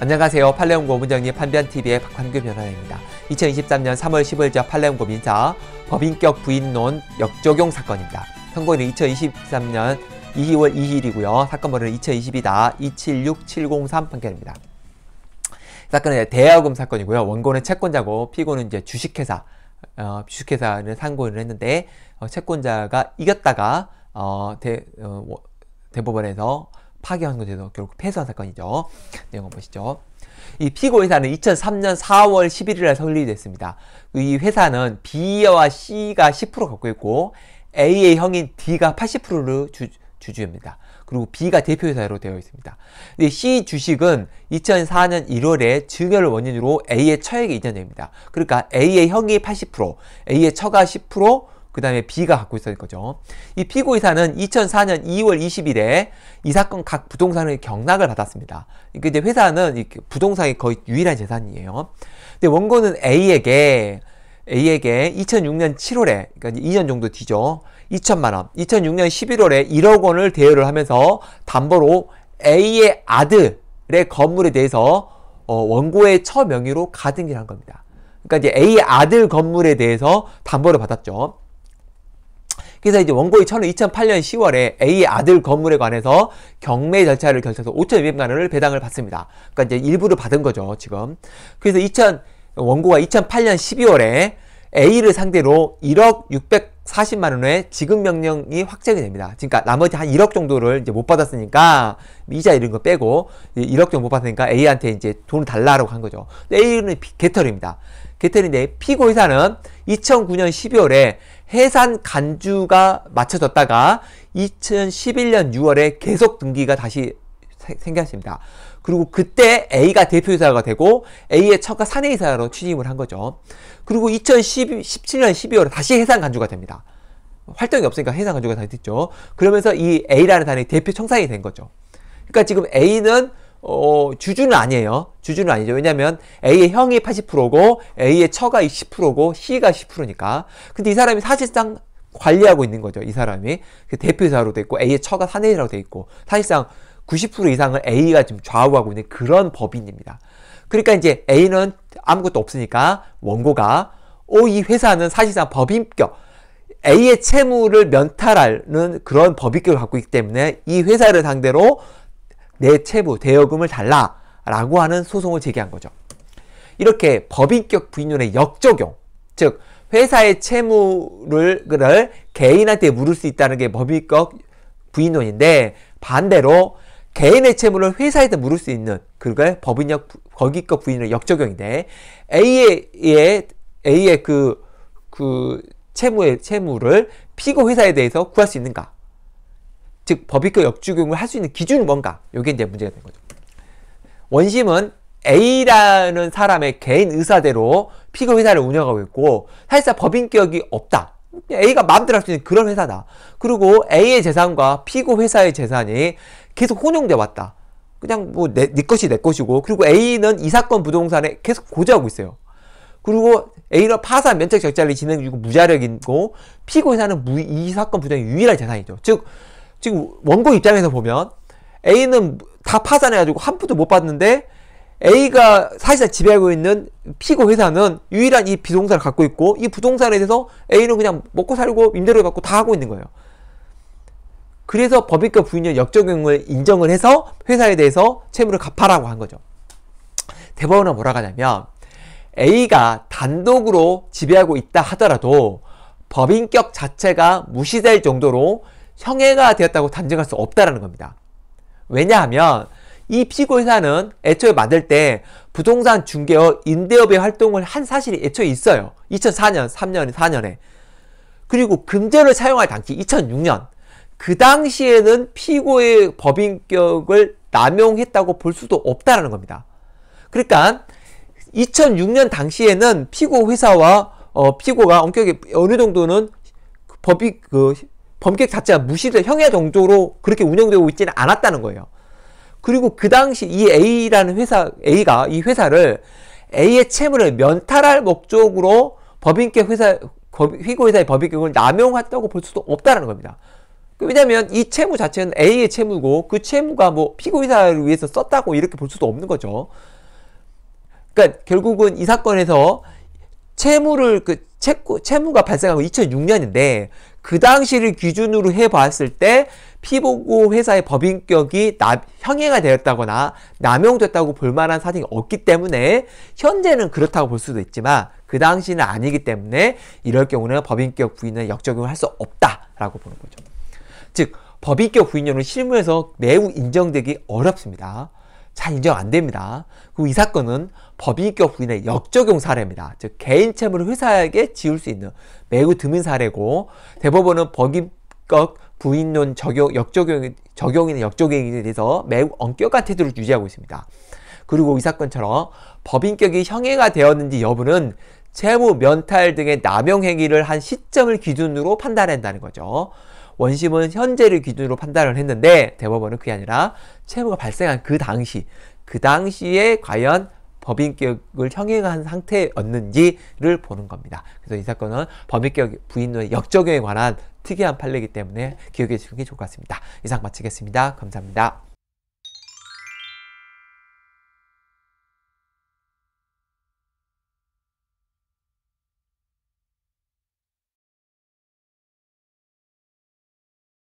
안녕하세요. 팔레온고 문정리 판변TV의 박환규 변호사입니다. 2023년 3월 10일자 팔레온고 민사 법인격 부인론 역적용 사건입니다. 선고일은 2023년 2월 2일이고요. 사건 번호는 2022다 276703 판결입니다. 사건은 대여금 사건이고요. 원고는 채권자고 피고는 이제 주식회사 어, 주식회사는상고를 했는데 어, 채권자가 이겼다가 어, 대, 어, 대법원에서 파괴하는 건데도 결국 패소한 사건이죠. 내용 한번 보시죠. 이 피고 회사는 2003년 4월 11일에 설립됐습니다. 이 회사는 B와 C가 10% 갖고 있고 A의 형인 D가 80%를 주, 주주입니다. 그리고 B가 대표회사로 되어 있습니다. 근데 C 주식은 2004년 1월에 증여를 원인으로 A의 처에게 이전됩니다. 그러니까 A의 형이 80%, A의 처가 10%, 그 다음에 B가 갖고 있었던 거죠. 이 피고의사는 2004년 2월 20일에 이 사건 각 부동산의 경락을 받았습니다. 그러니까 이제 회사는 그 부동산이 거의 유일한 재산이에요. 근데 원고는 A에게 A에게 2006년 7월에 그러니까 2년 정도 뒤죠. 2천만 원. 2006년 11월에 1억 원을 대여를 하면서 담보로 A의 아들의 건물에 대해서 어, 원고의 처 명의로 가등기를 한 겁니다. 그러니까 이제 A의 아들 건물에 대해서 담보를 받았죠. 그래서 이제 원고이 2008년 10월에 A의 아들 건물에 관해서 경매 절차를 결정해서 5,200만 원을 배당을 받습니다. 그러니까 이제 일부를 받은 거죠, 지금. 그래서 2000 원고가 2008년 12월에 A를 상대로 1억 640만 원의 지급 명령이 확정이 됩니다. 그러니까 나머지 한 1억 정도를 이제 못 받았으니까 이자 이런 거 빼고 1억 정도 못 받았으니까 A한테 이제 돈을 달라고 한 거죠. A는 개털입니다. 개털인데 피고 회사는 2009년 12월에 해산 간주가 맞춰졌다가 2011년 6월에 계속 등기가 다시 생겼습니다. 그리고 그때 A가 대표이사가 되고 A의 처가 사내이사로 취임을 한 거죠. 그리고 2017년 12월에 다시 해산 간주가 됩니다. 활동이 없으니까 해산 간주가 다시 됐죠. 그러면서 이 A라는 단위 대표 청사이된 거죠. 그러니까 지금 A는 어, 주주는 아니에요. 주주는 아니죠. 왜냐면 A의 형이 80%고 A의 처가 20%고 C가 10%니까. 근데 이 사람이 사실상 관리하고 있는 거죠. 이 사람이 그 대표이사로 돼 있고 A의 처가 사내이라고 돼 있고 사실상 90% 이상을 A가 지금 좌우하고 있는 그런 법인입니다. 그러니까 이제 A는 아무것도 없으니까 원고가 오이 어, 회사는 사실상 법인격 A의 채무를 면탈하는 그런 법인격을 갖고 있기 때문에 이 회사를 상대로 내 채무, 대여금을 달라라고 하는 소송을 제기한 거죠. 이렇게 법인격 부인론의 역적용, 즉 회사의 채무를 그를 개인한테 물을 수 있다는 게 법인격 부인론인데 반대로 개인의 채무를 회사에다 물을 수 있는 그걸 법인력 거기껏 부인의 역적용인데 A의 A의 그, 그그 채무의 채무를 피고 회사에 대해서 구할 수 있는가? 즉 법익과 역주경을 할 수 있는 기준이 뭔가 이게 이제 문제가 된 거죠. 원심은 A라는 사람의 개인 의사대로 피고 회사를 운영하고 있고 사실상 법인격이 없다. A가 마음대로 할 수 있는 그런 회사다. 그리고 A의 재산과 피고 회사의 재산이 계속 혼용돼 왔다. 그냥 뭐내 네 것이 내 것이고 그리고 A는 이 사건 부동산에 계속 고지하고 있어요. 그리고 A는 파산 면책 절차를 진행 중이고 무자력이고 피고 회사는 무, 이 사건 부정이 유일한 재산이죠. 즉 지금 원고 입장에서 보면 A는 다 파산해가지고 한 푼도 못 받는데 A가 사실상 지배하고 있는 피고 회사는 유일한 이 부동산을 갖고 있고 이 부동산에 대해서 A는 그냥 먹고 살고 임대료 받고 다 하고 있는 거예요. 그래서 법인과 부인의 역적용을 인정을 해서 회사에 대해서 채무를 갚아라고 한 거죠. 대법원은 뭐라고 하냐면 A가 단독으로 지배하고 있다 하더라도 법인격 자체가 무시될 정도로 형해가 되었다고 단정할 수없다는 겁니다. 왜냐하면 이 피고사는 회 애초에 만들 때 부동산 중개업 임대업의 활동을 한 사실이 애초에 있어요. 2004년, 3년, 4년에. 그리고 금제를 사용할 당시 2006년. 그 당시에는 피고의 법인격을 남용했다고 볼 수도 없다는 겁니다. 그러니까 2006년 당시에는 피고 회사와 어, 피고가 엄격히 어느 정도는 법이 그 범객 자체가 무시될 형의 정도로 그렇게 운영되고 있지는 않았다는 거예요. 그리고 그 당시 이 A라는 회사, A가 이 회사를 A의 채무를 면탈할 목적으로 법인계 회사, 회고회사의 법인격을 남용했다고 볼 수도 없다는 겁니다. 그 왜냐면 이 채무 자체는 A의 채무고 그 채무가 뭐 피고의사를 위해서 썼다고 이렇게 볼 수도 없는 거죠. 그러니까 결국은 이 사건에서 채무를 그 채, 채무가 발생하고 2006년인데 그 당시를 기준으로 해봤을 때 피보고 회사의 법인격이 나, 형해가 되었다거나 남용됐다고 볼 만한 사정이 없기 때문에 현재는 그렇다고 볼 수도 있지만 그 당시는 아니기 때문에 이럴 경우는 법인격 부인은 역적용을 할 수 없다라고 보는 거죠. 즉 법인격 부인료는 실무에서 매우 인정되기 어렵습니다. 잘 인정 안 됩니다. 그리고 이 사건은 법인격 부인의 역적용 사례입니다. 즉 개인 채무를 회사에게 지울 수 있는 매우 드문 사례고 대법원은 법인격 부인론 적용, 역적용, 적용이나 역적용에 대해서 매우 엄격한 태도를 유지하고 있습니다. 그리고 이 사건처럼 법인격이 형해가 되었는지 여부는 채무, 면탈 등의 남용 행위를 한 시점을 기준으로 판단한다는 거죠. 원심은 현재를 기준으로 판단을 했는데 대법원은 그게 아니라 채무가 발생한 그 당시 그 당시에 과연 법인격을 형행한 상태였는지를 보는 겁니다. 그래서 이 사건은 법인격 부인론의 역적용에 관한 특이한 판례이기 때문에 기억해 주시는 게 좋을 것 같습니다. 이상 마치겠습니다. 감사합니다.